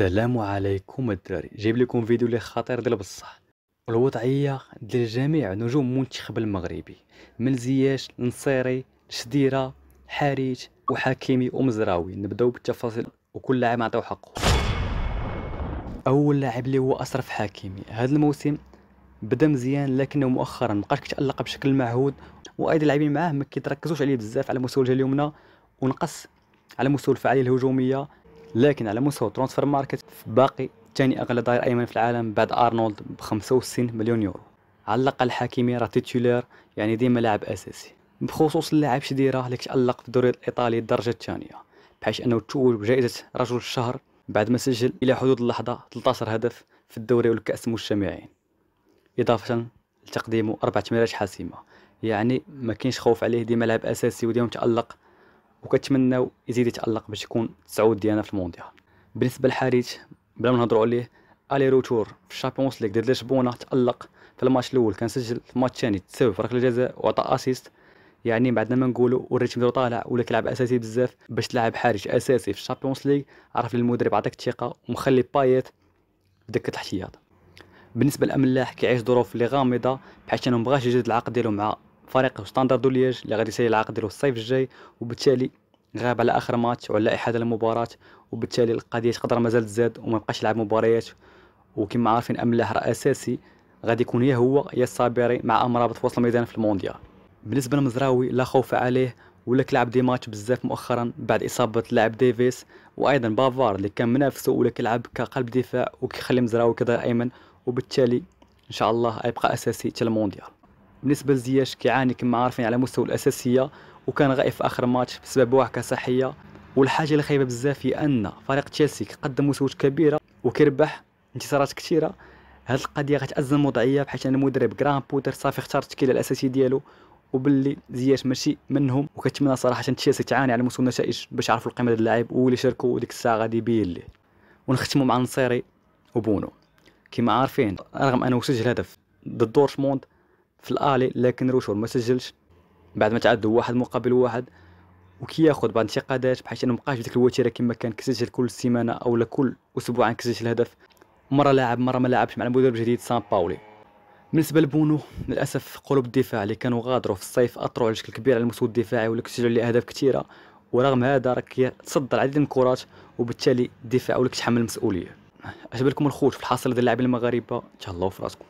السلام عليكم الدراري جايب لكم فيديو اللي خطير ديال بصح والوضعيه ديال جميع نجوم المنتخب المغربي من زياش نصيري شديره حارث وحكيمي ومزراوي نبداو بالتفاصيل وكل لاعب عطاو حقه اول لاعب اللي هو اسرف حكيمي هذا الموسم بدا مزيان لكنه مؤخرا مابقاش كيتالق بشكل معهود وايضا اللاعبين معاه ما كيتركزوش عليه بزاف على مستوى الجهه اليمنى ونقص على مستوى الفعاليه الهجوميه لكن على مستوى ترانسفير ماركت باقي ثاني اغلى ظهير ايمن في العالم بعد ارنولد ب 65 مليون يورو على الاقل حكيمي راه تيتولير يعني ديما لاعب اساسي بخصوص اللاعب شديره اللي تالق في الدوري الايطالي الدرجه الثانيه بحيث انه تول بجائزه رجل الشهر بعد ما سجل الى حدود اللحظه 13 هدف في الدوري والكاس مجتمعين اضافه لتقديمه اربع تمريرات حاسمه يعني ما كاينش خوف عليه ديما لاعب اساسي وديما متالق وكنتمناو يزيد يتالق باش يكون التصعود ديالنا في المونديال بالنسبه للحارس بلا ما نهضروا عليه الي روتور في الشامبيونز ليغ ديال لشبونه تالق في الماتش الاول كان سجل في الماتش الثاني تساوي في ركله جزاء وعطى اسيست يعني بعدنا ما نقولوا والريتم ديالو طالع ولا كيلعب اساسي بزاف باش تلعب حارس اساسي في الشامبيونز ليغ عرف المدرب عطاك الثقه ومخلي بايت في دكه الاحتياط بالنسبه للاملاح كيعيش ظروف اللي غامضه بحيث انه مبغاش يجدد العقد ديالو مع فريق ستاندرد ليج اللي غادي يسالي العقد ديالو الصيف الجاي وبالتالي غاب على اخر ماتش وعلى احاده المباراه وبالتالي القضيه تقدر مازال تزاد وما بقاش يلعب مباريات وكما عارفين امن راه اساسي غادي يكون يا هو يا الصابري مع امرابط في وسط الميدان في المونديال بالنسبه للمزراوي لا خوف عليه ولا كيلعب دي ماتش بزاف مؤخرا بعد اصابه اللاعب ديفيس وايضا بافار اللي كان منافسه ولا كيلعب كقلب دفاع وكيخلي مزراوي كذا ايمن وبالتالي ان شاء الله يبقى اساسي حتى المونديال بالنسبه لزياش كيعاني كما عارفين على مستوى الاساسيه وكان غائب في اخر ماتش بسبب وعكه صحيه والحاجه اللي خايبه بزاف هي ان فريق تشيلسي قدم مستويات كبيره وكيربح انتصارات كثيره هذه القضيه غتازم وضعيه بحيث ان المدرب جرام بوتر صافي اختار التشكيله الاساسيه ديالو وباللي زياش ماشي منهم وكنتمنى صراحه تشيلسي تعاني على مستوى النتائج باش عرفوا القيمه ديال اللاعب واللي شاركوا ديك الساعه غادي يبين ليه ونختموا مع نصيري وبونو كما عارفين رغم انه سجل هدف ضد دورتموند في الالي لكن روشور ما سجلش بعد ما تعدوا واحد مقابل واحد وكياخذ بعض الانتقادات بحيث انه مابقاش بديك الوتيره كما كان كيسجل كل سيمانه او كل اسبوع كيسجل هدف مره لاعب مره ما لعبش مع المدرب الجديد سان باولي بالنسبه لبونو للاسف قلوب الدفاع اللي كانوا غادروا في الصيف اطروا على شكل كبير على المستوى الدفاعي ولا سجلوا ليه اهداف كثيره ورغم هذا راه كيتصدر العديد من الكرات وبالتالي الدفاع ولا كيتحمل المسؤوليه عجبكم الخوت في الحاصل ديال اللاعبين المغاربه تهلاو في راسكم